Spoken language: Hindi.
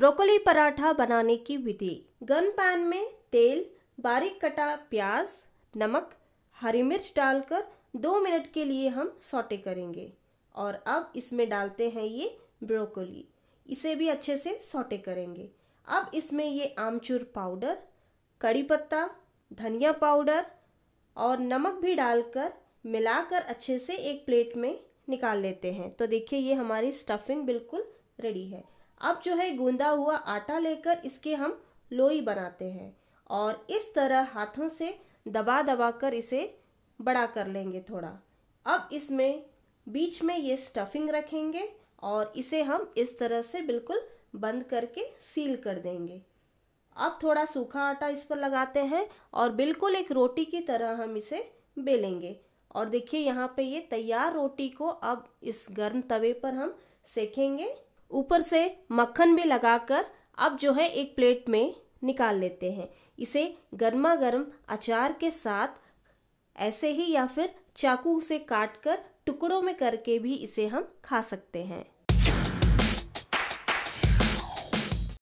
ब्रोकली पराठा बनाने की विधि गर्म पैन में तेल बारीक कटा प्याज नमक हरी मिर्च डालकर दो मिनट के लिए हम सौटे करेंगे और अब इसमें डालते हैं ये ब्रोकली इसे भी अच्छे से सौटे करेंगे अब इसमें ये आमचूर पाउडर कड़ी पत्ता धनिया पाउडर और नमक भी डालकर मिलाकर अच्छे से एक प्लेट में निकाल लेते हैं तो देखिए ये हमारी स्टफिंग बिल्कुल रेडी है अब जो है गूंदा हुआ आटा लेकर इसके हम लोई बनाते हैं और इस तरह हाथों से दबा दबा कर इसे बड़ा कर लेंगे थोड़ा अब इसमें बीच में ये स्टफिंग रखेंगे और इसे हम इस तरह से बिल्कुल बंद करके सील कर देंगे अब थोड़ा सूखा आटा इस पर लगाते हैं और बिल्कुल एक रोटी की तरह हम इसे बेलेंगे और देखिए यहाँ पे ये तैयार रोटी को अब इस गर्म तवे पर हम सेकेंगे ऊपर से मक्खन भी लगाकर अब जो है एक प्लेट में निकाल लेते हैं इसे गर्मा गर्म अचार के साथ ऐसे ही या फिर चाकू से काट कर टुकड़ों में करके भी इसे हम खा सकते हैं